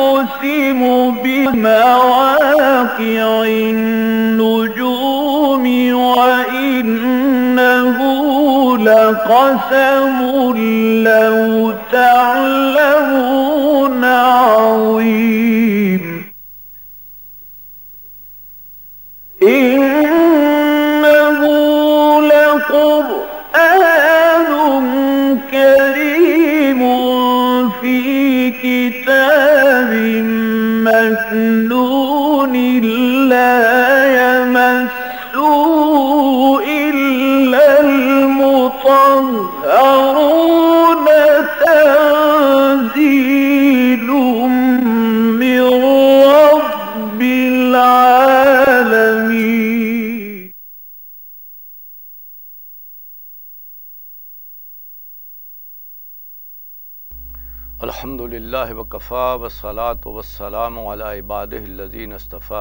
أقسم بمواقع النجوم وإنه لقسم لو تعلمون مكنون لا يمسه إلا المطهر वकफ़ा वसलात वसलाम इबादीन अस्तफ़ा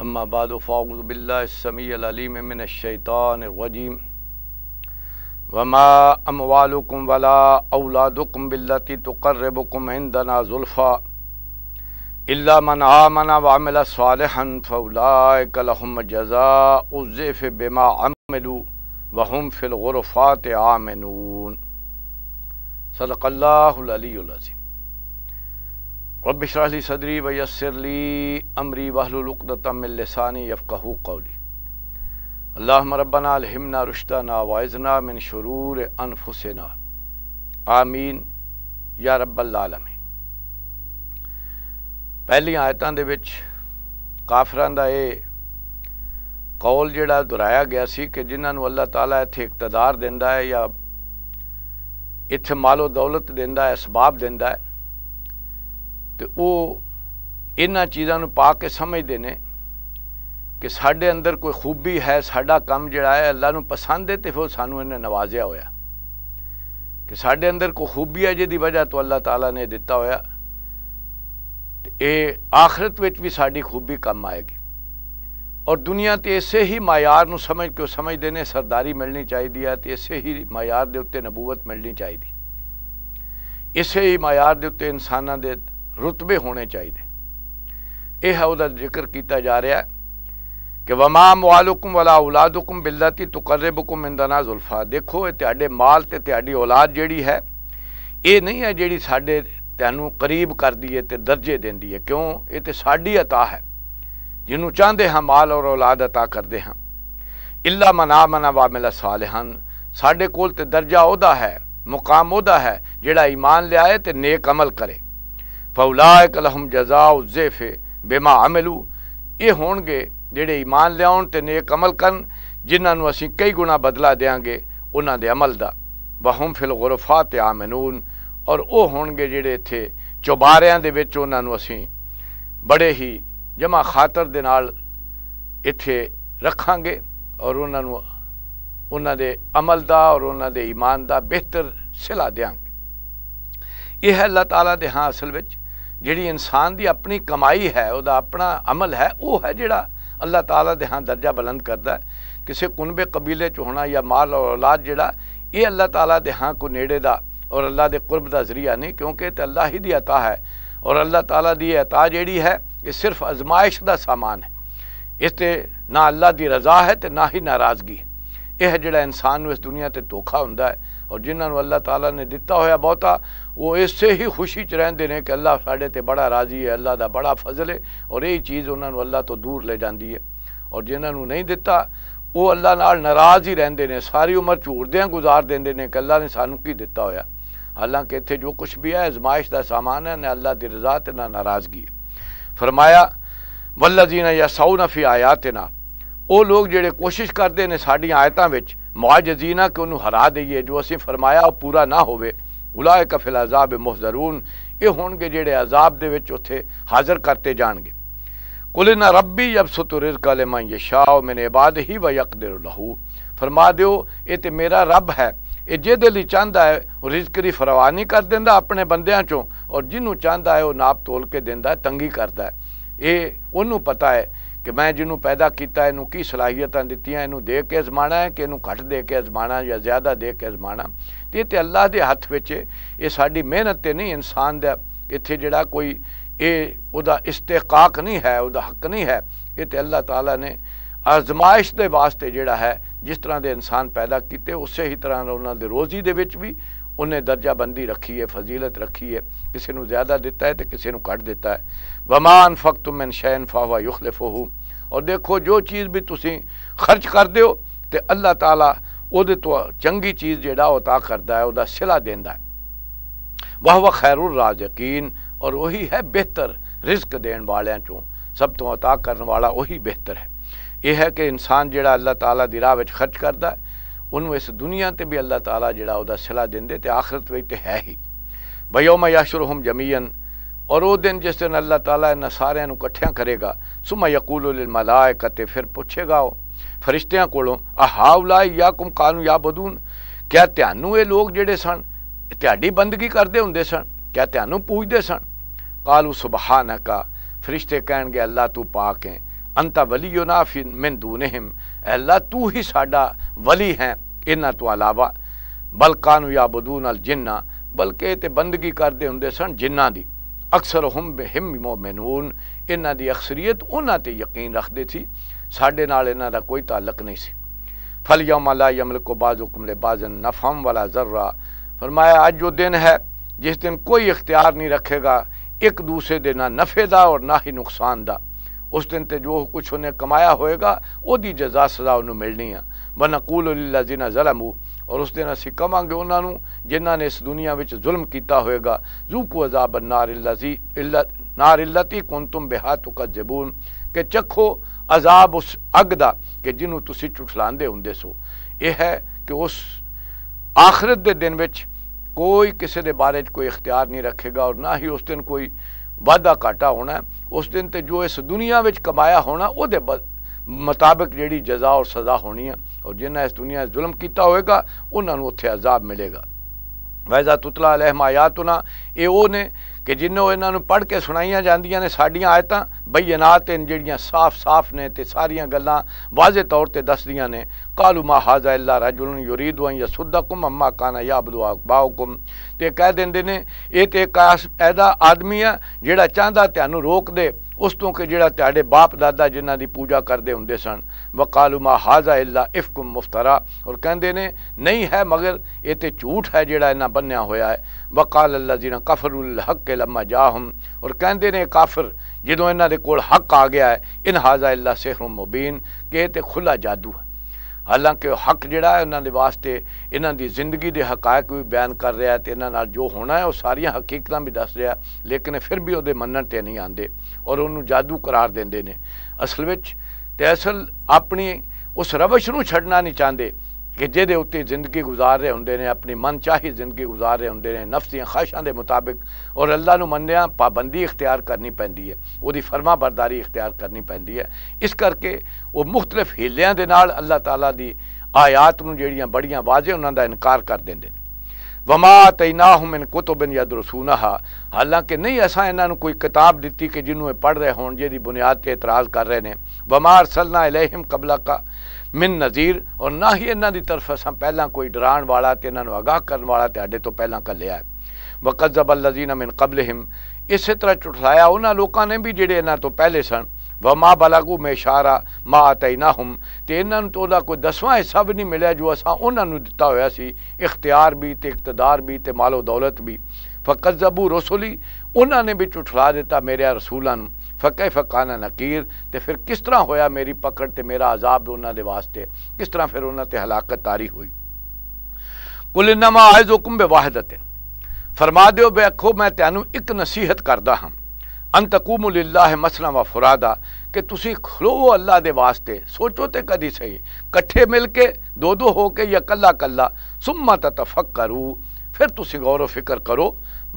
अम्माबाद फ़ाउज़बिल्लासमीम वमा अमवालकुम वला औलादुकुम बिल्लती तुकर्रबुकुम इंदना जुल्फ़ा इल्ला मन वामिल सालहन फ़ौलाकलहम जजा उज़फ़ बिमा अमलू वहम फ़िलग़ुरफ़ात आमनून सदक़ल्लाज़ीम रबशरली सदरी वयसरली अमरी वहलुलतमिलसानी यफ़ू कौली अल्लाह रबना अलहमना रुशतना वाइजना मिन शरूर अनफुसना आमीन या रबीन ਪਹਿਲੀਆਂ ਆਇਤਾਂ ਦੇ ਵਿੱਚ ਕਾਫਰਾਂ ਦਾ ਇਹ ਕੌਲ ਜਿਹੜਾ ਦੁਹਰਾਇਆ ਗਿਆ ਸੀ ਕਿ ਜਿਨ੍ਹਾਂ ਨੂੰ ਅੱਲਾਹ ਤਾਲਾ ਇੱਥੇ ਇਕਤਦਾਰ ਦਿੰਦਾ ਹੈ ਜਾਂ ਇੱਥੇ ਮਾਲੋ ਦੌਲਤ ਦਿੰਦਾ ਹੈ ਸਬਾਬ ਦਿੰਦਾ ਹੈ ਤੇ ਉਹ ਇਹਨਾਂ ਚੀਜ਼ਾਂ ਨੂੰ ਪਾ ਕੇ ਸਮਝਦੇ ਨੇ ਕਿ ਸਾਡੇ ਅੰਦਰ ਕੋਈ ਖੂਬੀ ਹੈ ਸਾਡਾ ਕੰਮ ਜਿਹੜਾ ਹੈ ਅੱਲਾ ਨੂੰ ਪਸੰਦ ਹੈ ਤੇ ਫਿਰ ਸਾਨੂੰ ਇਹਨੇ ਨਵਾਜ਼ਿਆ ਹੋਇਆ ਕਿ ਸਾਡੇ ਅੰਦਰ ਕੋਈ ਖੂਬੀ ਹੈ ਜਿਹਦੀ ਵਜ੍ਹਾ ਤੋਂ ਅੱਲਾਹ ਤਾਲਾ ਨੇ ਦਿੱਤਾ ਹੋਇਆ ਤੇ ਇਹ ਆਖਰਤ ਵਿੱਚ ਵੀ ਸਾਡੀ ਖੂਬੀ ਕੰਮ ਆਏਗੀ ਔਰ ਦੁਨੀਆ ਤੇ ਇਸੇ ਹੀ ਮਾਇਆਰ ਨੂੰ ਸਮਝ ਕੇ ਸਮਝਦੇ ਨੇ ਸਰਦਾਰੀ ਮਿਲਣੀ ਚਾਹੀਦੀ ਹੈ ਤੇ ਇਸੇ ਹੀ ਮਾਇਆਰ ਦੇ ਉੱਤੇ ਨਬੂਵਤ ਮਿਲਣੀ ਚਾਹੀਦੀ ਇਸੇ ਹੀ ਮਾਇਆਰ ਦੇ ਉੱਤੇ ਇਨਸਾਨਾਂ ਦੇ ਰਤਬੇ ਹੋਣੇ ਚਾਹੀਦੇ ਇਹ ਹੈ ਉਹਦਾ ਜ਼ਿਕਰ ਕੀਤਾ ਜਾ ਰਿਹਾ ਹੈ ਕਿ ਵਮਾ ਮਵਾਲੁਕਮ ਵਲਾ ਔਲਾਦੁਕਮ ਬਿਲਤੀ ਤੁਕਰਬੁਕਮ ਇੰਦਨਾ ਜ਼ੁਲਫਾ ਦੇਖੋ ਇਹ ਤੁਹਾਡੇ ਮਾਲ ਤੇ ਤੁਹਾਡੀ ਔਲਾਦ ਜਿਹੜੀ ਹੈ ਇਹ ਨਹੀਂ ਹੈ ਜਿਹੜੀ ਸਾਡੇ ਤੁਹਾਨੂੰ ਕਰੀਬ ਕਰਦੀ ਹੈ ਤੇ ਦਰਜੇ ਦਿੰਦੀ ਹੈ ਕਿਉਂ ਇਹ ਤੇ ਸਾਡੀ ਅਤਾ ਹੈ जिन्हों चाहते हाँ माल और औलाद अता करते हाँ इला मना मना वामिला सवाल हैं साढ़े को दर्जा वह है मुकाम वह है जोड़ा ईमान लियाए तो नेक अमल करे फौलाए कलहम जजा उजे फे बेमा अमिलू ये हो गए जेडे ईमान लिया तो नेक अमल कर जिन्हों असी कई गुणा बदला देंगे उन्होंने अमल का बहुम फिल गुरफा त आमनून और वह हो जे जेडे इतें चौबारियों के असी बड़े ही जमा खातर दे इथे रखांगे और उन्होंने उन्होंने अमल का और उन्होंने ईमान का बेहतर सिला देंगे यह है अल्लाह तला दे हाँ असल में जी इंसान की अपनी कमाई है वह अपना अमल है वह है जोड़ा अल्लाह तला दे हाँ दर्जा बुलंद करता है किसी कुनबे कबीले च होना या माल और औलाद जोड़ा ये अल्लाह तला के हाँ को नेड़े का और अल्लाह के कुरब का जरिया नहीं क्योंकि अल्लाह ही दता है और अल्लाह तला की अता जी है ये सिर्फ आजमायश का सामान है इस ना अल्लाह की रज़ा है तो ना ही नाराज़गी है यह जड़ा इंसान इस दुनिया से धोखा हों और जिन्होंने अल्लाह तला ने दिता हुआ बहुता वो इसे ही खुशी च रेंदे ने कि अल्लाह साढ़े बड़ा राजी है अल्लाह का बड़ा फजल है और यही चीज़ उन्होंने अल्लाह तो दूर ले जाती है और जिन्होंने नहीं दिता वो अल्लाह नाराज़ ही रेंदे ने सारी उम्र झूठद गुजार देंगे ने कि अल्लाह ने सानू की दिता हुआ हालांकि इतने जो कुछ भी है आजमाइश का सामान है ना अल्लाह की रजा तो ना नाराजगी फरमाया वल वल्लजी या साउ नफी आयात ना वो लोग जो कोशिश करते हैं साढ़िया आयतों में मुआज मुआजीना कि उन्होंने हरा देिए जो असं फरमाया पूरा ना हो गुलाए कफिल अजाब मोहजरून ये हो गए जेड़े अजाब उत्थे हाजिर करते जाएंगे कुलना रबी जब सुतुरज कलेमा ये शाह मैंने इबाद ही व यक लहू फरमा दौ ये तो मेरा रब है ਇਹ ਜਿਹਦੇ ਲਈ ਚਾਹੁੰਦਾ ਹੈ ਉਹ ਰਿਜ਼ਕ ਦੀ ਫਰਵਾਨੀ ਕਰ ਦਿੰਦਾ ਆਪਣੇ ਬੰਦਿਆਂ ਚੋਂ ਔਰ ਜਿਹਨੂੰ ਚਾਹੁੰਦਾ ਹੈ ਉਹ ਨਾਪ ਤੋਲ ਕੇ ਦਿੰਦਾ ਤੰਗੀ ਕਰਦਾ ਇਹ ਉਹਨੂੰ ਪਤਾ ਹੈ ਕਿ ਮੈਂ ਜਿਹਨੂੰ ਪੈਦਾ ਕੀਤਾ ਇਹਨੂੰ ਕੀ ਸਲਾਹੀਅਤਾਂ ਦਿੱਤੀਆਂ ਇਹਨੂੰ ਦੇਖ ਕੇ ਅਜ਼ਮਾਣਾ ਹੈ ਕਿ ਇਹਨੂੰ ਘੱਟ ਦੇ ਕੇ ਅਜ਼ਮਾਣਾ ਜਾਂ ਜ਼ਿਆਦਾ ਦੇ ਕੇ ਅਜ਼ਮਾਣਾ ਇਹ ਤੇ ਅੱਲਾਹ ਦੇ ਹੱਥ ਵਿੱਚ ਇਹ ਸਾਡੀ ਮਿਹਨਤ ਤੇ ਨਹੀਂ ਇਨਸਾਨ ਦਾ ਇੱਥੇ ਜਿਹੜਾ ਕੋਈ ਇਹ ਉਹਦਾ ਇਸਤਿਕਾਕ ਨਹੀਂ ਹੈ ਉਹਦਾ ਹੱਕ ਨਹੀਂ ਹੈ ਇਹ ਤੇ ਅੱਲਾਹ ਤਾਲਾ ਨੇ आजमाइश के वास्ते जोड़ा है जिस तरह के इंसान पैदा किए उस ही तरह उन्होंने रोजी के भी उन्हें दर्जाबंदी रखी है फजीलत रखी है किसी को ज़्यादा दिता है तो किसी को कट दिता है वमान फक तुमैन शैन फावा युखल फोहू और देखो जो चीज़ भी तुम खर्च कर दौ तो अल्लाह तला तो चंकी चीज़ जोड़ा ता करता है वह सिला देता है वह वह खैर उज यकीन और उही है बेहतर रिस्क देने वाले चो सब तो अता करने वाला उही बेहतर है ਇਹ ਹੈ ਕਿ ਇਨਸਾਨ ਜਿਹੜਾ ਅੱਲਾਹ ਤਾਲਾ ਦੀ ਰਾਹ ਵਿੱਚ ਖਰਚ ਕਰਦਾ ਉਹਨੂੰ ਇਸ ਦੁਨੀਆ ਤੇ ਵੀ ਅੱਲਾਹ ਤਾਲਾ ਜਿਹੜਾ ਉਹਦਾ ਸਿਲਾ ਦਿੰਦੇ ਤੇ ਆਖਰਤ ਵਿੱਚ ਤੇ ਹੈ ਹੀ ਵਯੋਮ ਯਸ਼ਰਹੁਮ ਜਮੀਅਨ ਔਰ ਉਹ ਦਿਨ ਜਿਸ ਦਿਨ ਅੱਲਾਹ ਤਾਲਾ ਇਹਨਾਂ ਸਾਰਿਆਂ ਨੂੰ ਇਕੱਠਿਆਂ ਕਰੇਗਾ ਸੁਮਾ ਯਕੂਲੁ ਲਿਲ ਮਲਾਇਕਤੇ ਫਿਰ ਪੁੱਛੇਗਾ ਉਹ ਫਰਿਸ਼ਤਿਆਂ ਕੋਲੋਂ ਅਹਾਉਲਾ ਯਾਕੁਮ ਕਾਨੂ ਯਾ ਬਦੂਨ ਕਿਆ ਤੁਹਾਨੂੰ ਇਹ ਲੋਕ ਜਿਹੜੇ ਸਨ ਤੁਹਾਡੀ ਬੰਦਗੀ ਕਰਦੇ ਹੁੰਦੇ ਸਨ ਕਿਆ ਤੁਹਾਨੂੰ ਪੂਜਦੇ ਸਨ ਕਾਲੂ ਸੁਭਾਨਕਾ ਫਰਿਸ਼ਤੇ ਕਹਿਣਗੇ ਅੱਲਾ ਤੂੰ ਪਾਕ ਹੈ अंता वलीना फिन मिन दूनहिम अल्लाह तू ही साडा वली है इन्हों तो अलावा बलकानू या बदून अल जिन्ना बल्कि तो बंदगी करते होंगे सन जिन्ना की अक्सर हम हिम मोमिनून इन्हों की अक्सरीयत उन्होंने यकीन रखते थी साढ़े नाल इन्हों का कोई ताल्लक नहीं सी फल यमला यमल को बाजुकम ले बाजन नफम वाला जर्रा फरमाया अज जो दिन है जिस दिन कोई इख्तियार नहीं रखेगा एक दूसरे के ना नफ़े और ना ही नुकसान का ਉਸ ਦਿਨ ਤੇ ਜੋ ਕੁਝ ਉਹਨੇ ਕਮਾਇਆ ਹੋਏਗਾ ਉਹਦੀ ਜਜ਼ਾ ਸਜ਼ਾ ਉਹਨੂੰ ਮਿਲਣੀ ਆ ਬਨਕੂਲ ਲਿਲਜ਼ੀਨਾ ਜ਼ਲਮੂ ਔਰ ਉਸ ਦਿਨ ਅਸੀਂ ਕਮਾਂਗੇ ਉਹਨਾਂ ਨੂੰ ਜਿਨ੍ਹਾਂ ਨੇ ਇਸ ਦੁਨੀਆ ਵਿੱਚ ਜ਼ੁਲਮ ਕੀਤਾ ਹੋਏਗਾ ਜ਼ੂਕੂ ਅਜ਼ਾਬ ਅਨਾਰ ਲਜ਼ੀ ਇਲਤ ਨਾਰ ਲਤੀ ਕੁੰਤੁਮ ਬਿਹਾ ਤੁਕਜ਼ਬੂਨ ਕਿ ਚੱਖੋ ਅਜ਼ਾਬ ਉਸ ਅਗ ਦਾ ਕਿ ਜਿਹਨੂੰ ਤੁਸੀਂ ਝੁਠਲਾਉਂਦੇ ਹੁੰਦੇ ਸੋ ਇਹ ਹੈ ਕਿ ਉਸ ਆਖਰਤ ਦੇ ਦਿਨ ਵਿੱਚ ਕੋਈ ਕਿਸੇ ਦੇ ਬਾਰੇ ਵਿੱਚ ਕੋਈ ਇਖਤਿਆਰ ਨਹੀਂ ਰੱਖੇਗਾ ਔਰ ਨਾ ਹੀ ਉਸ ਦਿਨ ਕੋਈ ਵਾਧਾ ਘਾਟਾ ਹੋਣਾ ਉਸ ਦਿਨ ਤੇ ਜੋ ਇਸ ਦੁਨੀਆ ਵਿੱਚ ਕਮਾਇਆ ਹੋਣਾ ਉਹਦੇ ਮੁਤਾਬਕ ਜਿਹੜੀ ਜਜ਼ਾ ਔਰ ਸਜ਼ਾ ਹੋਣੀ ਹੈ ਔਰ ਜਿਨ੍ਹਾਂ ਇਸ ਦੁਨੀਆ ਜ਼ੁਲਮ ਕੀਤਾ ਹੋਵੇਗਾ ਉਹਨਾਂ ਨੂੰ ਉੱਥੇ ਅਜ਼ਾਬ ਮਿਲੇਗਾ वैजा तुतला अलहमायातुना ये वो ने कि जिन्हों इन्हों पढ़ के सुनाई जाए साडिया आयत अनात बैयनात जड़िया साफ साफ ने सारिया गल् वाजे तौर पर दस दया ने कालू मा हाजा इला रजुन यूरीद या सुधा कुम अम्मा काना या अबदुआ बाओ कुम तो कह देंगे ने यह तो एक आदमी है जोड़ा चाहता ध्यान रोक दे उस तो कि जो ते बाप दादा जिन्हें की पूजा करते होंगे सन वकालू मा हाजा इला इफकुम मुफ्तरा और कहते ने नहीं है मगर ये तो झूठ है जोड़ा इन्हें बनया होया है वकाल अल्लाह ने कफर उल हक के लम्मा जाहम और कहते ने काफिर जो इन्हों को हक आ गया है इन हाजा इला सिहरुम मुबीन के खुला जादू है ਹਾਲਾਂਕਿ ਹੱਕ ਜਿਹੜਾ ਹੈ ਉਹਨਾਂ ਦੇ ਵਾਸਤੇ ਇਹਨਾਂ ਦੀ ਜ਼ਿੰਦਗੀ ਦੇ ਹਕਾਇਕ ਵੀ ਬਿਆਨ ਕਰ ਰਿਹਾ ਤੇ ਇਹਨਾਂ ਨਾਲ ਜੋ ਹੋਣਾ ਹੈ ਉਹ ਸਾਰੀਆਂ ਹਕੀਕਤਾਂ ਵੀ ਦੱਸ ਰਿਹਾ ਲੇਕਿਨ ਫਿਰ ਵੀ ਉਹਦੇ ਮੰਨਣ ਤੇ ਨਹੀਂ ਆਂਦੇ ਔਰ ਉਹਨੂੰ ਜਾਦੂ ਕਰਾਰ ਦਿੰਦੇ ਨੇ ਅਸਲ ਵਿੱਚ ਤੇ ਅਸਲ ਆਪਣੀ ਉਸ ਰਵਸ਼ ਨੂੰ ਛੱਡਣਾ ਨਹੀਂ ਚਾਹੁੰਦੇ कि जेदे उत्ते जिंदगी गुजार रहे होंगे ने अपनी मन चाही जिंदगी गुजार रहे होंगे ने नफ्स द्वाशा के मुताबिक और अल्लाह मनद्या पाबंदी इख्तियार करनी पैंती है वो फर्मा बरदारी इख्तियार करनी पैंती है इस करके वह मुख्तलिफ हीलिया के नाल अल्लाह तला की आयात में जड़िया बड़िया वाजे उन्होंने इनकार कर देंगे वमा तैना हुमिन कुतुबिन या दुरसूना हालांकि नहीं असा इन्होंने कोई किताब दी कि जिन्होंने पढ़ रहे हो बुनियाद पर इतराज कर रहे हैं वमार सलना इलेहिम कबलाका मिन नज़ीर और ना ही इन्हों की तरफ असा पहला कोई डराने वाला तो इन्हों आगाह करने वाला ताे तो पहला कलिया है वकजब अलजीना मिन कबल हिम इस तरह चुटलाया उन्होंने लोगों ने भी जेडे इन्ह तो पहले सन व माँ बलागू में शारा माँ आतई ना हुम तो इन्हों तो कोई दसवें हिस्सा भी नहीं मिले जो असा उन्होंने दिता हुआ सी इख्तियार भी तो इकतदार भी तो मालो दौलत भी फकजबू रसोली उन्होंने भी चुटला दिता मेरिया रसूलों फके फकाना नकीर तो फिर किस तरह होया मेरी पकड़ तो मेरा अजाब उन्होंने वास्ते किस तरह फिर उन्होंने हलाकत तारी हुई कुल नमा आयज हुकुम बे वाहद फरमा दौ बे आखो मैं तैन एक नसीहत करता हाँ अंतकूम लीला मसला व फुरादा कि तुम खलोवो अल्लाह के वास्ते सोचो तो कदी सही कट्ठे मिल के दो दो हो के या कला कला सुमा तफक करूँ फिर तुम गौरव फिक्र करो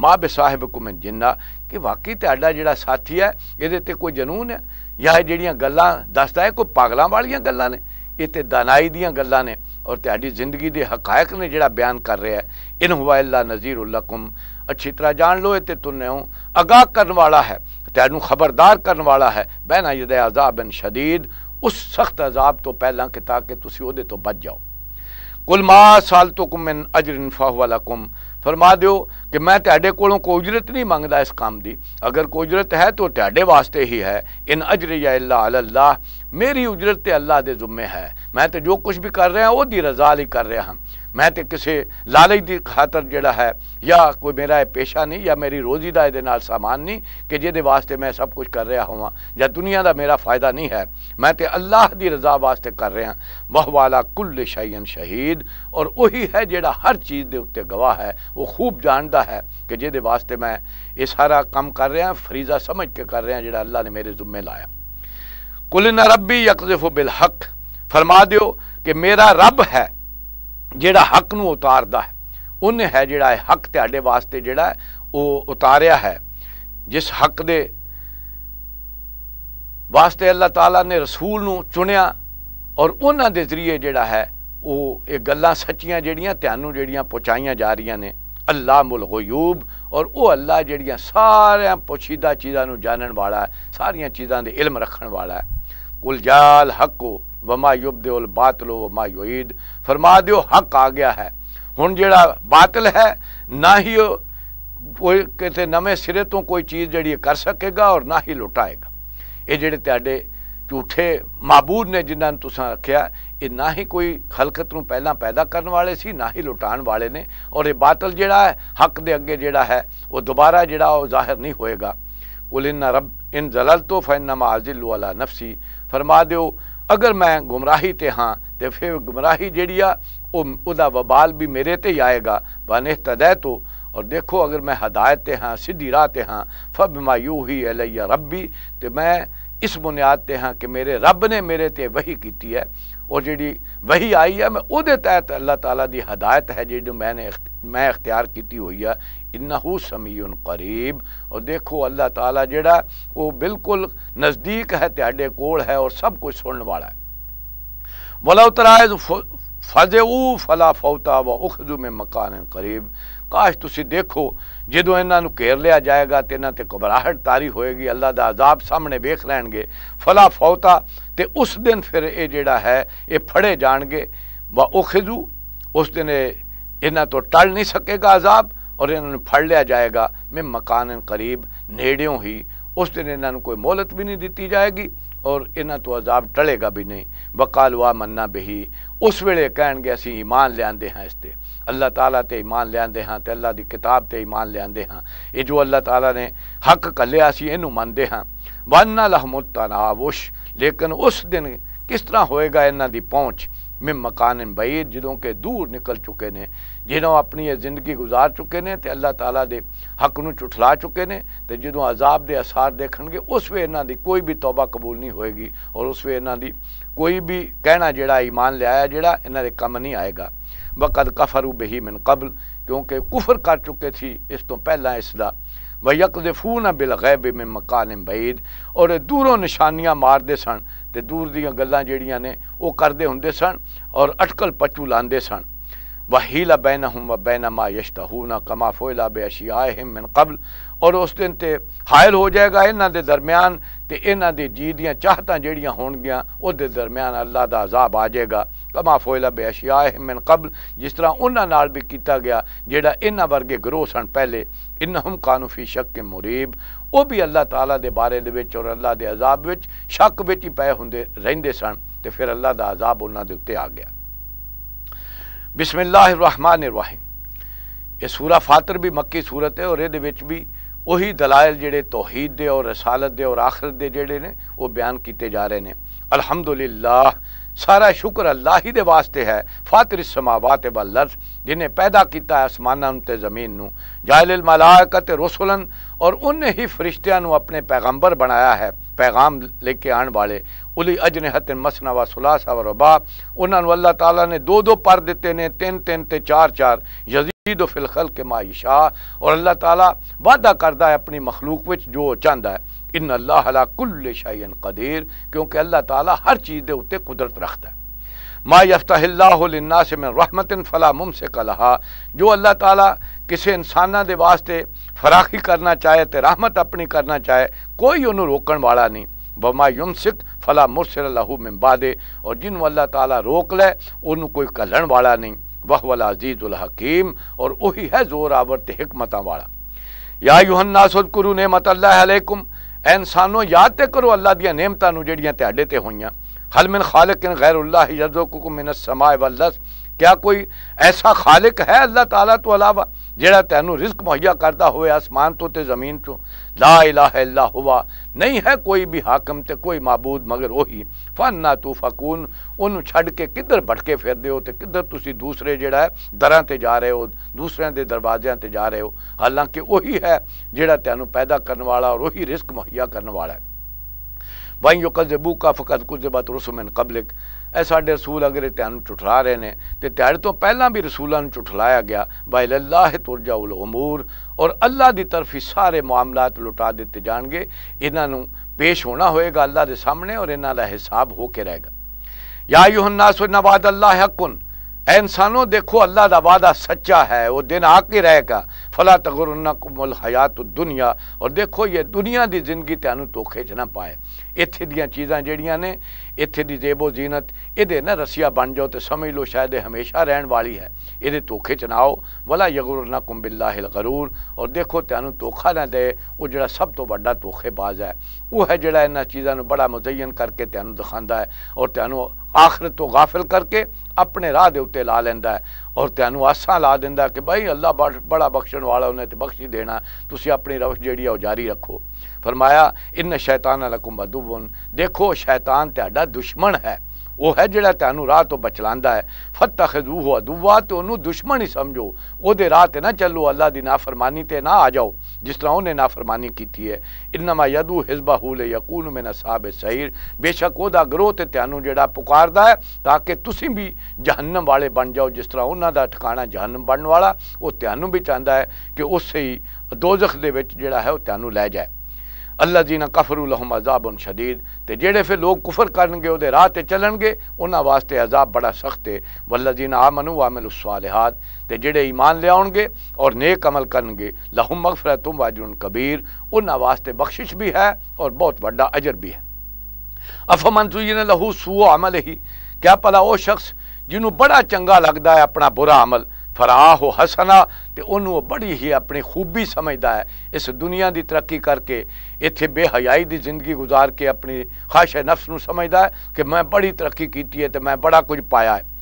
मा बे साहेब कुमें जिन्ना कि वाकई ता जो साथी है ये कोई जनून है या जड़िया गल् दसदा है कोई पागलों वाली गल् ने ये तो दनाई दल् ने और जिंदगी हक ने जोड़ा बयान कर रहा है इन हुआ इला नज़ीर कुम अच्छी तरह जान लो ये तुरने आगाह करने वाला है तैनू खबरदार करने वाला है बहना जद आजाब इन शदीद उस सख्त अजाब तो पहला कि ताकि तुम्हें तो बच जाओ कुल मा साल तो कुमिन अजर इनफा वाला कुम फरमा दो કે મેં તાડડે કોળું કૌજ્રત ની માંગદા આસ કામ દી અગર કૌજ્રત હે તો તાડડે વાસ્તે હી હે ઇન અજ્ર ઇલ્લા અલાલ્લાહ મેરી ઉજ્રત અલ્લાહ દે ઝુમે હે મેં તો જો કુછ ભી કર રહે આ ઓધી રઝાલી કર રહે હં મેં તો કિસ લાલજ દી ખાતર જેડા હે યા કોઈ મેરા એ પેશા નહીં યા મેરી રોજી દા દે ナル સામાન નહીં કે જે દે વાસ્તે મેં સબ કુછ કર રહે આ હોવા યા દુનિયા દા મેરા ફાયદા નહીં હે મેં તો અલ્લાહ દી રઝા વાસ્તે કર રહે હં વહ વાલા કુલ શયન શહીદ ઓર ઉહી હે જેડા હર ચીઝ દે ઉતે ગવાહ હે વો ખુબ જાનદા ਹੈ ਕਿ ਜਿਹਦੇ ਵਾਸਤੇ ਮੈਂ ਇਹ ਸਾਰਾ ਕੰਮ ਕਰ ਰਿਹਾ ਫਰੀਜ਼ਾ ਸਮਝ ਕੇ ਕਰ ਰਿਹਾ ਜਿਹੜਾ ਅੱਲਾ ਨੇ ਮੇਰੇ ਜ਼ਮੇ ਲਾਇਆ ਕੁਲ ਨ ਰੱਬੀ ਯਕਜ਼ਫੁ ਬਿਲ ਹਕ ਫਰਮਾ ਦਿਓ ਕਿ ਮੇਰਾ ਰੱਬ ਹੈ ਜਿਹੜਾ ਹਕ ਨੂੰ ਉਤਾਰਦਾ ਹੈ ਉਹਨੇ ਹੈ ਜਿਹੜਾ ਹੈ ਹਕ ਤੁਹਾਡੇ ਵਾਸਤੇ ਜਿਹੜਾ ਉਹ ਉਤਾਰਿਆ ਹੈ ਜਿਸ ਹਕ ਦੇ ਵਾਸਤੇ ਅੱਲਾਹ ਤਾਲਾ ਨੇ ਰਸੂਲ ਨੂੰ ਚੁਣਿਆ ਔਰ ਉਹਨਾਂ ਦੇ ਜ਼ਰੀਏ ਜਿਹੜਾ ਹੈ ਉਹ ਇਹ ਗੱਲਾਂ ਸੱਚੀਆਂ ਜਿਹੜੀਆਂ ਤੁਹਾਨੂੰ ਜਿਹੜੀਆਂ ਪਹੁੰਚਾਈਆਂ ਜਾ ਰਹੀਆਂ ਨੇ अल्लाह अल्लामुलगयूब और वह अल्लाह जड़िया सारे पोशीदा चीज़ों जानन वाला है सारिया चीज़ों के इलम रखने वाला है उलजाल हक हो वमा दे उल बातलो वमा युद फरमा दो हक आ गया है हूँ जोड़ा बातल है ना ही कोई कितने नवे सिरे तो कोई चीज़ जी कर सकेगा और ना ही लुटाएगा ये जेडे झूठे माबूद ने जिन्होंने तुसा रखिया ये ना ही कोई खलकत को पहल पैदा करने वाले से ना ही लुटाण वाले ने और ये बातल जोड़ा है हक के अगे जोड़ा है वो दोबारा जोड़ा वह जाहिर नहीं होएगा कुल इन्ना रब इन जलल तो फैनना माजिलू अला नफसी फरमा दौ अगर मैं गुमराही ते हाँ तो फिर गुमराही जी वबाल भी मेरे ते ही आएगा बने तदै तो और देखो अगर मैं हदायत हाँ सीधी राह ते हाँ फ बिमा यू ही अलैया रबी तो मैं इस बुनियाद पर हाँ कि मेरे रब ने मेरे ते वही की है और जी वही आई है मैं वो तहत अल्लाह तला की हदायत है जी मैंने मैं इख्तियार की हुई है समी उन करीब और देखो अल्लाह तला जड़ा वो बिल्कुल नज़दीक है तेडे कोल है और सब कुछ सुन वाला है वला उतराज फजे फला फौता व उखजू में मकान करीब ਕਾਸ਼ ਤੁਸੀਂ ਦੇਖੋ ਜਦੋਂ ਇਹਨਾਂ ਨੂੰ ਘੇਰ ਲਿਆ ਜਾਏਗਾ ਤੇ ਇਹਨਾਂ ਤੇ ਘਬਰਾਹਟ ਤਾਰੀ ਹੋਏਗੀ ਅੱਲਾ ਦਾ ਅਜ਼ਾਬ ਸਾਹਮਣੇ ਵੇਖ ਲੈਣਗੇ ਫਲਾ ਫੌਤਾ ਤੇ ਉਸ ਦਿਨ ਫਿਰ ਇਹ ਜਿਹੜਾ ਹੈ ਇਹ ਫੜੇ ਜਾਣਗੇ ਵਾ ਉਖਜ਼ੂ ਉਸ ਦਿਨ ਇਹਨਾਂ ਤੋਂ ਟਲ ਨਹੀਂ ਸਕੇਗਾ ਅਜ਼ਾਬ ਔਰ ਇਹਨਾਂ ਨੂੰ ਫੜ ਲਿਆ ਜਾਏਗਾ ਮੈਂ ਮਕਾਨਨ ਕਰੀਬ ਨੇੜਿਓਂ ਹੀ ਉਸ ਦਿਨ ਇਹਨਾਂ ਨੂੰ ਕੋਈ ਮੌਲਤ ਵੀ ਨਹੀਂ ਦਿੱਤੀ ਜਾਏਗੀ ਔਰ ਇਹਨਾਂ ਤੋਂ ਅਜ਼ਾਬ ਟਲੇਗਾ ਵੀ ਨਹੀਂ ਵਕਾਲਵਾ ਮੰਨਾ ਬਹੀ ਉਸ ਵੇਲੇ ਕਹਿਣਗੇ ਅਸੀਂ ਈਮਾਨ ਲਿਆਂਦੇ ਹਾਂ ਇਸ ਤੇ ਅੱਲਾਹ ਤਾਲਾ ਤੇ ਈਮਾਨ ਲਿਆਂਦੇ ਹਾਂ ਤੇ ਅੱਲਾਹ ਦੀ ਕਿਤਾਬ ਤੇ ਈਮਾਨ ਲਿਆਂਦੇ ਹਾਂ ਇਹ ਜੋ ਅੱਲਾਹ ਤਾਲਾ ਨੇ ਹੱਕ ਕੱਲਿਆ ਸੀ ਇਹਨੂੰ ਮੰਨਦੇ ਹਾਂ ਵਨ ਲਹਮੁਤ ਤਨਾਵਸ਼ ਲੇਕਿਨ ਉਸ ਦਿਨ ਕਿਸ ਤਰ੍ਹਾਂ ਹੋਏਗਾ ਇਹਨਾਂ ਦੀ ਪਹੁੰਚ में मकान इन बईद जिन्हों के दूर निकल चुके ने जिन्हों अपनी जिंदगी गुजार चुके ने तो अल्लाह तला के हक न चुठला चुके ने ते जो अजाब दे असार देखे उस वे इन्हों की कोई भी तौबा कबूल नहीं होएगी और उस वे इन्हों की कोई भी कहना जड़ा ईमान लियाया जड़ा इन्हें कम नहीं आएगा बकद कफर उ बेही मिन कबल क्योंकि कुफर कर चुके थी इस तुम तो पहला इसका व यकदफू न बिलगैब में मकान बईद और दूरों निशानियाँ मारते सन तो दूर दल्ला जड़िया ने करते होंगे सन और अटकल पचू लाते सन वहीला बैन हूँ व बैन मा हू ना कमा फोला बे अशिया हिम मिन कबल और उस दिन तो हायल हो जाएगा इन्होंने दरम्यान तो इन्हों जी दियाँ चाहत जड़ियाँ होनगियाँ दरम्यान अल्लाह का अजाब आ जाएगा ਕਮਾ ਫੋਇਲਾ ਬੇਅਸ਼ਿਆਹ ਮਿਨ ਕਬਲ ਜਿਸ ਤਰ੍ਹਾਂ ਉਹਨਾਂ ਨਾਲ ਵੀ ਕੀਤਾ ਗਿਆ ਜਿਹੜਾ ਇਹਨਾਂ ਵਰਗੇ ਗਰੋਹ ਸਨ ਪਹਿਲੇ ਇਨਹਮ ਕਾਨੂ ਫੀ ਸ਼ੱਕ ਮੁਰੀਬ ਉਹ ਵੀ ਅੱਲਾਹ ਤਾਲਾ ਦੇ ਬਾਰੇ ਦੇ ਵਿੱਚ ਔਰ ਅੱਲਾਹ ਦੇ ਅਜ਼ਾਬ ਵਿੱਚ ਸ਼ੱਕ ਵਿੱਚ ਹੀ ਪਏ ਹੁੰਦੇ ਰਹਿੰਦੇ ਸਨ ਤੇ ਫਿਰ ਅੱਲਾਹ ਦਾ ਅਜ਼ਾਬ ਉਹਨਾਂ ਦੇ ਉੱਤੇ ਆ ਗਿਆ ਬਿਸਮਿਲ੍ਲਾਹਿਰ ਰਹਿਮਾਨਿਰ ਰਹੀਮ ਇਹ ਸੂਰਾ ਫਾਤਰ ਵੀ ਮੱਕੀ ਸੂਰਤ ਹੈ ਔਰ ਇਹਦੇ ਵਿੱਚ ਵੀ ਉਹੀ ਦਲਾਇਲ ਜਿਹੜੇ ਤੌਹੀਦ ਦੇ ਔਰ ਰਸਾਲਤ ਦੇ ਔਰ ਆਖਰਤ ਦੇ ਜਿਹੜੇ ਨੇ ਉਹ ਬਿਆਨ ਕੀਤੇ ਜਾ ਰਹੇ ਨੇ ਅਲਹਮਦੁਲਿਲਾਹ सारा शुक्र अल्लाह ही वास्ते है फातिर समावात वल अर्थ जिन्हें पैदा किया आसमाना उनते जमीन न जायल मलायकत रसुलन और उन्हें ही फरिश्तिया अपने पैगंबर बनाया है पैगाम लेके आने वाले उली अजनहत मसना व सुलासा व रबा उन्होंने अल्लाह तला ने दो दो पर दिते ने तीन तीन ते चार चार यजीद फिलखल के माई शाह और अल्लाह तला वादा करता है अपनी मखलूक जो चाहता है इन अल्लाह अला कुल कदीर क्योंकि अल्लाह ताला हर चीज़ के उत्ते कुदरत रखता है मा यफ्ताहिल्लाना से मैं रहमतिन फला मुम से कलहा जो अल्लाह ताला किसी इंसाना दे वास्ते फराखी करना चाहे तो रहमत अपनी करना चाहे कोई उन्होंने रोकने वाला नहीं बमा युम सिख फला मुरसिल लहू में बादे और जिन अल्लाह ताला रोक ले उन्होंने कोई कलण वाला नहीं वह वाला अजीज़ुल हकीम और उही है जोर आवर हिकमत वाला या युहन्ना सुदकुरु ने मतल्ला अलैकुम इंसानों याद तो करो अल्लाह दियामतों जड़ियाँ ते हुई हलमिन खालक गैर उल्लाह यजोकुमिन समाए वस क्या कोई ऐसा खालिक है अल्लाह ताला तो अलावा ਜਿਹੜਾ ਤੈਨੂੰ ਰਿਜ਼ਕ ਮੁਹੱਈਆ ਕਰਦਾ ਹੋਵੇ ਆਸਮਾਨ ਤੋਂ ਤੇ ਜ਼ਮੀਨ ਤੋਂ ਲਾ ਇਲਾਹਾ ਇਲਾ ਹੁਵਾ ਨਹੀਂ ਹੈ ਕੋਈ ਵੀ ਹਾਕਮ ਤੇ ਕੋਈ ਮਾਬੂਦ ਮਗਰ ਉਹੀ ਫਨਾ ਤੂ ਫਕੂਨ ਉਹਨੂੰ ਛੱਡ ਕੇ ਕਿੱਧਰ ਭਟਕੇ ਫਿਰਦੇ ਹੋ ਤੇ ਕਿੱਧਰ ਤੁਸੀਂ ਦੂਸਰੇ ਜਿਹੜਾ ਹੈ ਦਰਾਂ ਤੇ ਜਾ ਰਹੇ ਹੋ ਦੂਸਰਿਆਂ ਦੇ ਦਰਵਾਜ਼ਿਆਂ ਤੇ ਜਾ ਰਹੇ ਹੋ ਹਾਲਾਂਕਿ ਉਹੀ ਹੈ ਜਿਹੜਾ ਤੈਨੂੰ ਪੈਦਾ ਕਰਨ ਵਾਲਾ ਔਰ ਉਹੀ ਰਿਜ਼ਕ ਮੁਹੱਈਆ ਕਰਨ ਵਾਲਾ ਹੈ वहीं जो कजबू का फकत कुछ बात रुसमैन कबलिक साडे रसूल अगर तैन चुठला रहे हैं तो ध्याड़े तो पहला भी रसूलों चुठलाया गया बाइल अल्लाह तुरजा उल अमूर और अल्लाह की तरफ ही सारे मामलात लुटा दिते जाएंगे इन्हों पेश होना होएगा अल्लाह के सामने और इन्हों का हिसाब होकर रहेगा या यू हन्नास नवाद अल्लाह कुन ए इंसानों देखो अल्लाह का वादा सच्चा है वो दिन आके रहेगा फला तगुर हयात दुनिया और देखो ये दुनिया की जिंदगी तैन धोखे च ना पाए इतने दिया चीज़ा जड़ियाँ ने इतो जीनत ये ना रसिया बन जाओ तो समझ लो शायद हमेशा रहने वाली है ये धोखे च ना आओ वाला यगुर ना कुंबिल्ला हिल गरूर और देखो तैन धोखा ना दे जो सब तो व्डा धोखेबाज है वह है जोड़ा इन्होंने चीज़ों बड़ा मुजयन करके तैन दिखाता है और तैन आखिर तो गाफिल करके अपने राह के उत्ते ला लेंदा है ਔਰ ਤੁਹਾਨੂੰ ਆਸਾਂ ਲਾ ਦਿੰਦਾ ਕਿ ਭਾਈ ਅੱਲਾ ਬੜਾ ਬਖਸ਼ਣ ਵਾਲਾ ਉਹਨੇ ਤੇ ਬਖਸ਼ੀ ਦੇਣਾ ਤੁਸੀਂ ਆਪਣੀ ਰਵਸ਼ ਜਿਹੜੀ ਆ ਉਹ ਜਾਰੀ ਰੱਖੋ ਫਰਮਾਇਆ ਇਨ ਸ਼ੈਤਾਨ ਲਕੁਮ ਬਦੂਬਨ ਦੇਖੋ ਸ਼ੈਤਾਨ ਤੁਹਾਡਾ ਦੁਸ਼ਮਣ ਹੈ ਉਹ ਹੈ ਜਿਹੜਾ ਤੁਹਾਨੂੰ ਰਾਹ ਤੋਂ ਬਚਲਾਂਦਾ ਹੈ ਫਤਖਜ਼ੂਹ ਅਦੂਵਾ ਤੇ ਉਹਨੂੰ ਦੁਸ਼ਮਣ ਹੀ ਸਮਝੋ ਉਹਦੇ ਰਾਹ ਤੇ ਨਾ ਚੱਲੋ ਅੱਲਾ ਦੀ ਨਾਫਰਮਾਨੀ ਤੇ ਨਾ ਆ ਜਾਓ ਜਿਸ ਤਰ੍ਹਾਂ ਉਹਨੇ ਨਾਫਰਮਾਨੀ ਕੀਤੀ ਹੈ ਇਨਮਾ ਯਦੂ ਹਿਜ਼ਬਹੁ ਲੇ ਯਕੂਨ ਮਿਨ ਅਸਾਬ ਸਈਰ ਬੇਸ਼ੱਕ ਉਹਦਾ ਗਰੋਹ ਤੇ ਤੁਹਾਨੂੰ ਜਿਹੜਾ ਪੁਕਾਰਦਾ ਹੈ ਤਾਂ ਕਿ ਤੁਸੀਂ ਵੀ ਜਹੰਨਮ ਵਾਲੇ ਬਣ ਜਾਓ ਜਿਸ ਤਰ੍ਹਾਂ ਉਹਨਾਂ ਦਾ ਠਿਕਾਣਾ ਜਹੰਨਮ ਬਣਨ ਵਾਲਾ ਉਹ ਤੁਹਾਨੂੰ ਵੀ ਚਾਹੁੰਦਾ ਹੈ ਕਿ ਉਸੇ ਹੀ ਦੋਜ਼ਖ ਦੇ ਵਿੱਚ ਜਿਹੜਾ ਹੈ ਉਹ ਤੁਹਾਨੂੰ ਲੈ ਜਾਏ अल्लाह जी ने कफर उलहम अजाब उन शदीद तो जेड़े फिर लोग कुफर करे वे राह चलन गए उन्होंने वास्ते अजाब बड़ा सख्त है वल्ला जी ने आ मनु आ मिल उसवालेहात तो जेड़े ईमान लिया और नेक अमल करे लहुम मगफर तुम उन कबीर उन्होंने वास्ते बख्शिश भी है और बहुत व्डा अजर भी है अफ अफमन तुझे ने लहू सूओ अमल ही क्या भला वो शख्स जिन्होंने बड़ा चंगा लगता है अपना बुरा अमल फराह हो हसना तो उन्होंने बड़ी ही अपनी खूबी समझदा है इस दुनिया की तरक्की करके इतने बेहयाई की जिंदगी गुजार के अपनी खाश नफ्स में समझदा है कि मैं बड़ी तरक्की की है तो मैं बड़ा कुछ पाया है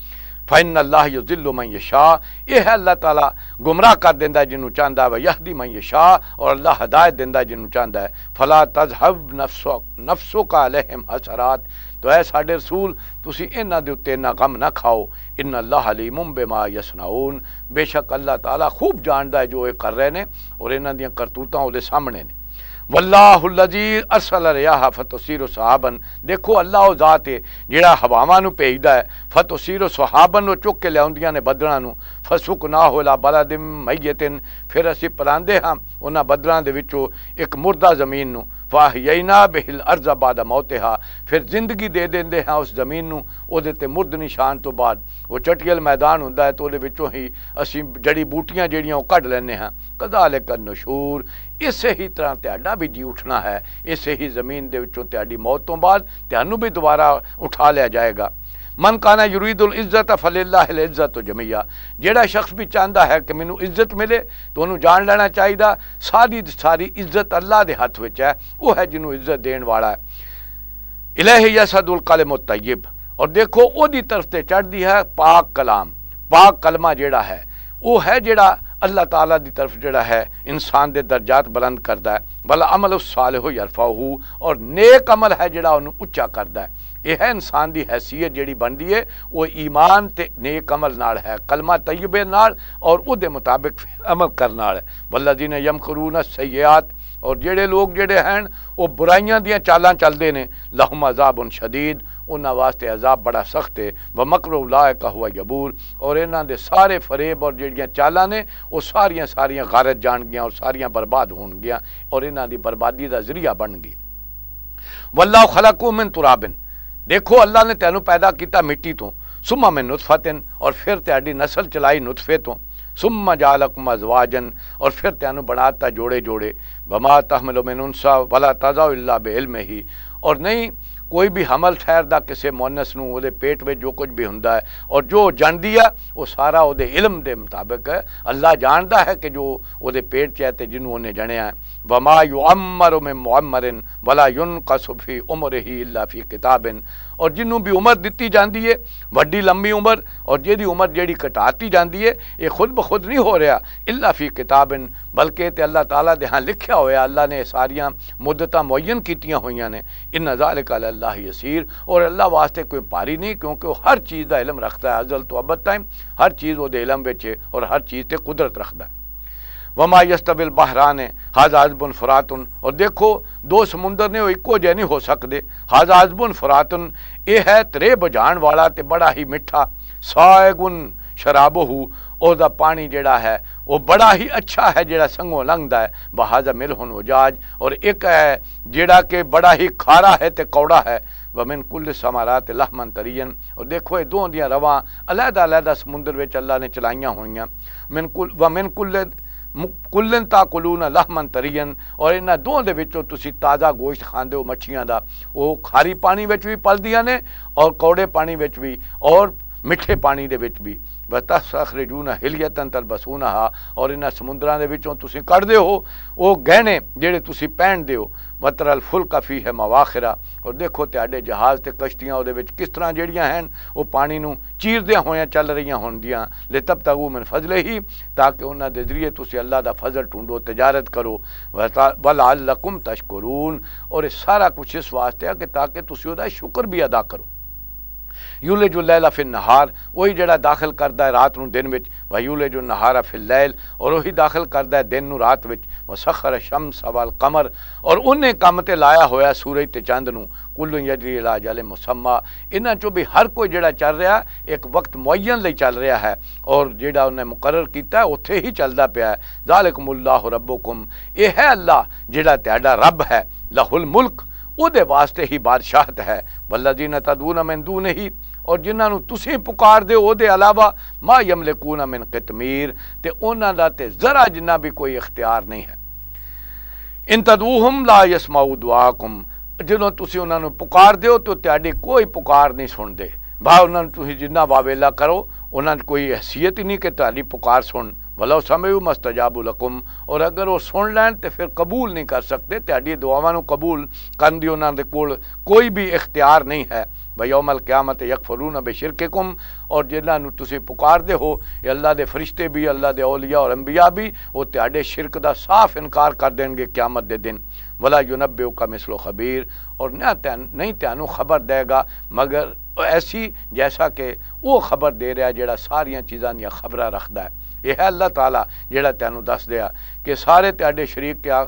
फैन अल्लाह यो जिलो मई शाह यह है अल्लाह तला गुमराह कर देंदा जिन्हू चाहता है वह दी मई शाह और अल्लाह हदायत देंदा जिन्हू चाहता है फला तजहब नफसो नफसो का अलहम हसरात तो ऐ साढ़े रसूल तुम इन्हों के उत्ते इन्ना गम ना खाओ इन अल्लाह हलीमुम बेमा यसनाउन बेशक अल्लाह ताला खूब जानता है जो ये कर रहे हैं और इन्हों दरतूत वो सामने ने वल्लाजी असल रिया फतोसीरो सहाबन देखो अल्लाह जात है जोड़ा हवावान भेजता है फतोसीरो सहाबन वो चुक के लिया ने बदलों फसुक ना होला बला दिम मई तिन फिर असं पलाते हाँ उन्होंने बदलों के एक मुर्दा जमीन में ਫਾਹਯਨਾ ਬਿਲ ਅਰਜ਼ ਬਾਦ ਮੌਤਿਹਾ ਫਿਰ ਜ਼ਿੰਦਗੀ ਦੇ ਦਿੰਦੇ ਹਾਂ ਉਸ ਜ਼ਮੀਨ ਨੂੰ ਉਹਦੇ ਤੇ ਮੁਰਦ ਨਿਸ਼ਾਨ ਤੋਂ ਬਾਅਦ ਉਹ ਚਟਕਲ ਮੈਦਾਨ ਹੁੰਦਾ ਹੈ ਤੇ ਉਹਦੇ ਵਿੱਚੋਂ ਹੀ ਅਸੀਂ ਜੜੀ ਬੂਟੀਆਂ ਜਿਹੜੀਆਂ ਉਹ ਕੱਢ ਲੈਨੇ ਹਾਂ ਕਦਾਲਿਕ ਨਸ਼ੂਰ ਇਸੇ ਹੀ ਤਰ੍ਹਾਂ ਤੁਹਾਡਾ ਵੀ ਜੀ ਉੱਠਣਾ ਹੈ ਇਸੇ ਹੀ ਜ਼ਮੀਨ ਦੇ ਵਿੱਚੋਂ ਤੁਹਾਡੀ ਮੌਤ ਤੋਂ ਬਾਅਦ ਤੁਹਾਨੂੰ ਵੀ ਦੁਬਾਰਾ ਉਠਾ ਲਿਆ ਜਾਏਗਾ ਮਨ ਕਾਨਾ ਯਰੀਦੁਲ ਇੱਜ਼ਤ ਫਲਿਲਲਾਹਿਲ ਇੱਜ਼ਤ ਜਮੀਆ ਜਿਹੜਾ ਸ਼ਖਸ ਵੀ ਚਾਹੁੰਦਾ ਹੈ ਕਿ ਮੈਨੂੰ ਇੱਜ਼ਤ ਮਿਲੇ ਤਾਂ ਉਹਨੂੰ ਜਾਣ ਲੈਣਾ ਚਾਹੀਦਾ ਸਾਰੀ ਸਾਰੀ ਇੱਜ਼ਤ ਅੱਲਾ ਦੇ ਹੱਥ ਵਿੱਚ ਹੈ ਉਹ ਹੈ ਜਿਹਨੂੰ ਇੱਜ਼ਤ ਦੇਣ ਵਾਲਾ ਹੈ ਇਲਹੀ ਯਸਦੁਲ ਕਲਮੁ ਤੈਬ और देखो ओदी तरफ से चढ़ती है पाक कलाम पाक कलमा जोड़ा है वह है जोड़ा अल्लाह ताला दी तरफ जोड़ा है इंसान के दर्जात बुलंद करता है भला अमल साल हो हो और नेक अमल है जोड़ा उन्होंने उच्चा करता है यह है इंसान की हैसीयत जी बनती है वह ईमान तो नेक अमल नाल है कलमा तयबे नाल और उसके मुताबिक अमल करना है वल्ला जी ने यम करू न सयात और जोड़े लोग जोड़े हैं वह बुराइया दाल चलते हैं लहुम अजाब उन शदीद उन्होंने वास्ते अजाब बड़ा सख्त है व मकर उलायक हुआ यबूल और इन्होंने सारे फरेब और जड़िया चालां ने वह सारिया सारिया गारत जा और सारिया बर्बाद हो गया और इन्हों की बर्बादी का जरिया बन गई वल्ला खलाकू मिन तुराबिन देखो अल्लाह ने तेनों पैदा किया मिट्टी तो सुमा में नुतफा तिन और फिर तेरी नस्ल चलाई नुतफे तो सुमा जालक मजवाजन और फिर तेन बनाता जोड़े जोड़े बमा तहमल मिनसा वला तज़ा बेल में ही और नहीं कोई भी हमल ठहरदा किसी मोनस नए पेट में जो कुछ भी हों और जो जानती है वह सारा वो इलम के मुताबिक अल्लाह जानता है कि जो वो पेट च है तो जिन्हों उन्हें जनया है वमा यू अमर उमे इन वला युन कसुफी उम्र ही अल्लाफी किताबिन और जिन्हों भी उम्र दिती जाती है व्डी लंबी उम्र और जी उम्र जी कटाती जाती है ये खुद ब खुद नहीं हो रहा इला फी किताब इन बल्कि तो अल्लाह तला के लिखा हो अल्लाह ने सारिया मुदत मुयन कीतिया हुई ने इन नजारिकल अल्लाह असीर और अल्लाह वास्ते कोई पारी नहीं क्योंकि वह हर चीज़ का इलम रखता है अजल तो अबत टाइम हर चीज़ वो इलम बच्चे और हर चीज़ से कुदरत रखता है वमा यस्तबिल बहरान है हाज आजबुन फरातुन और देखो दो समुंदर ने इको जे नहीं हो सकते हाज आजबुन फरातुन यह है त्रे बजाण वाला तो बड़ा ही मिठा सागुन शराबोहू और पानी जड़ा है वह बड़ा ही अच्छा है जरा संघो लंघता है बहाजा मिल हूं उजाज और एक है जड़ा कि बड़ा ही खारा है तो कौड़ा है वमिन कुल समारा तो लहमन तरीयन और देखो ये दोवों दवह अलहदा अलहदा समुद्र अल्लाह ने चलाईया हुई मिनकुल वमिन कुल ਕੁੱਲਨ ਕੁਲੂਨ ਲਹਮਨ ਤਰੀਨ ਔਰ ਇਹਨਾਂ ਦੋਹਾਂ ਦੇ ਵਿੱਚੋਂ ਤੁਸੀਂ ਤਾਜ਼ਾ ਗੋਸ਼ਤ ਖਾਂਦੇ ਹੋ ਮੱਛੀਆਂ ਦਾ ਉਹ ਖਾਰੀ ਪਾਣੀ ਵਿੱਚ ਵੀ ਪਲਦੀਆਂ ਨੇ ਔਰ ਕੌੜੇ ਪਾਣੀ ਵਿੱਚ ਵੀ ਔਰ ਮਿੱਠੇ ਪਾਣੀ ਦੇ ਵਿੱਚ ਵੀ ਵਤਸ ਅਖਰਜੂਨਾ ਹਿਲੀਅਤਨ ਤਲਬਸੂਨਹਾ ਔਰ ਇਹਨਾਂ ਸਮੁੰਦਰਾਂ ਦੇ ਵਿੱਚੋਂ ਤੁਸੀਂ ਕੱਢਦੇ ਹੋ ਉਹ ਗਹਿਣੇ ਜਿਹੜੇ ਤੁਸੀਂ ਪਹਿਨਦੇ ਹੋ ਮਤਰਲ ਫੁਲਕਾ ਫੀ ਹੈ ਮਵਾਖਰਾ ਔਰ ਦੇਖੋ ਤੁਹਾਡੇ ਜਹਾਜ਼ ਤੇ ਕਸ਼ਤੀਆਂ ਉਹਦੇ ਵਿੱਚ ਕਿਸ ਤਰ੍ਹਾਂ ਜਿਹੜੀਆਂ ਹਨ ਉਹ ਪਾਣੀ ਨੂੰ ਚੀਰਦੇ ਹੋਇਆਂ ਚੱਲ ਰਹੀਆਂ ਹੁੰਦੀਆਂ ਲੇ ਤਬ ਤਗੂ ਮਨ ਫਜ਼ਲੇ ਹੀ ਤਾਂ ਕਿ ਉਹਨਾਂ ਦੇ ਜ਼ਰੀਏ ਤੁਸੀਂ ਅੱਲਾ ਦਾ ਫਜ਼ਲ ਟੁੰਡੋ ਤਜਾਰਤ ਕਰੋ ਵਲਾਲਕੁਮ ਤਸ਼ਕਰੂਨ ਔਰ ਇਹ ਸਾਰਾ ਕੁਝ ਇਸ ਵਾਸਤੇ ਆ ਕਿ ਤਾਂ ਕਿ ਤੁਸੀਂ ਉਹਦਾ ਸ਼ੁਕਰ ਵੀ ਅਦਾ ਕਰੋ यूले जो लैल अफिन नहार वही जड़ा दाखिल करता है रात दिन व यूले जो नहार अफिन लैल और उही दाखिल करता है दिन रात व सखर शम सवाल कमर और उन्हें कम त लाया होया सूरज त चंद न कुल यजरी इलाज अले मुसम्मा इन्हों चो भी हर कोई जड़ा चल रहा एक वक्त मुइयन ले चल रहा है और जड़ा उन्हें मुकर किया उ ही चलता पाया जालिक मुला रबो कुम यह है अल्लाह जड़ा तैडा रब है लहुल मुल्क ਉਹਦੇ ਵਾਸਤੇ ਹੀ ਬਾਦਸ਼ਾਹਤ ਹੈ ਵਲਜ਼ੀਨ ਤਦੂਨ ਮਿਨ ਦੂਨਹੀ ਔਰ ਜਿਨ੍ਹਾਂ ਨੂੰ ਤੁਸੀਂ ਪੁਕਾਰਦੇ ਹੋ ਉਹਦੇ ਇਲਾਵਾ ਮਾ ਯਮਲਕੂਨ ਮਿਨ ਕਤਮੀਰ ਤੇ ਉਹਨਾਂ ਦਾ ਤੇ ਜ਼ਰਾ ਜਿੰਨਾ ਵੀ ਕੋਈ ਇਖਤਿਆਰ ਨਹੀਂ ਹੈ ਇਨ ਤਦੂਹਮ ਲਾ ਯਸਮਾਉ ਦੁਆਕਮ ਜਦੋਂ ਤੁਸੀਂ ਉਹਨਾਂ ਨੂੰ ਪੁਕਾਰਦੇ ਹੋ ਤਾਂ ਤੁਹਾਡੀ ਕੋਈ ਪੁਕਾਰ ਨਹੀਂ ਸੁਣਦੇ ਬਾ ਉਹਨਾਂ ਨੂੰ ਤੁਸੀਂ ਜਿੰਨਾ ਵਾਵੇਲਾ ਕਰੋ ਉਹਨਾਂ ਦੀ ਕੋਈ ਹیثیت ਹੀ ਨਹੀਂ ਕਿ ਤੁਹਾਡੀ ਪੁਕਾਰ ਸੁਣ भला समय मस्तजाबुल हकुम और अगर वह सुन लैन तो फिर कबूल नहीं कर सकते ढी दुआवान कबूल कर दी उन्होंने को कोई भी इख्तियार नहीं है बयामल क्यामत यक फलू न बेशिरकुम और जिन्होंने तुम पुकारते हो ये अल्लाह के फरिश्ते भी अल्लाह के ओलिया और अंबिया भी वो ते शिरक का साफ इनकार कर देंगे क्यामत दे दिन भला यूनबे का मिसलो खबीर और ना त्या, नहीं तैनू खबर देगा मगर ऐसी जैसा कि वह खबर दे रहा जो सारिया चीज़ा दबर रखता है यह है अल्लाह तला जोड़ा तैन दस दिया कि सारे तेजे शरीक क्या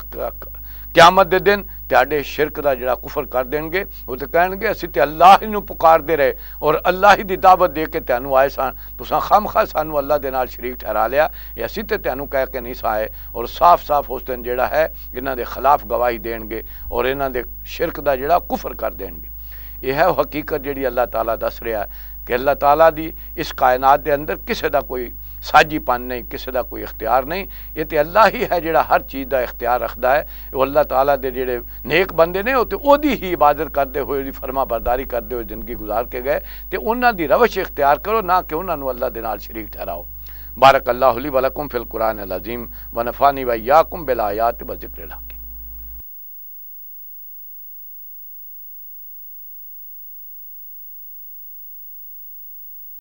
क्यामत दे दिन ते शिरक का जरा कुफर कर देंगे वो तो कहे असं तो अल्लाह ही पुकारते रहे और अल्लाह ही दावत दे के तैन आए सन तो खम खा सू अल्लाह के नाल शरीक ठहरा लिया असी तो तैन कह के नहीं साए और साफ साफ उस दिन जोड़ा है इन्हों के खिलाफ गवाही दे और इन्हों के शिरक का जोड़ा कुफर कर दे है हकीकत जी अल्लाह तला दस रहा है कि अल्लाह तला इस कायनात के अंदर किसी का कोई साझीपन नहीं किसी का कोई इख्तियार नहीं ये तो अल्लाह ही है जो हर चीज़ का इख्तियार रखता है वो अल्लाह तला के जेडे नेक बंदे ने ही इबादत करते हुए फर्मा बरदारी करते हुए जिंदगी गुजार के गए तो उन्होंने रवश इख्तियार करो ना कि उन्होंने अल्लाह के नाल शरीक ठहराओ बारक अल्लाह वलकुम फिल कुरान अलाजीम व नफानी व बिलायात ब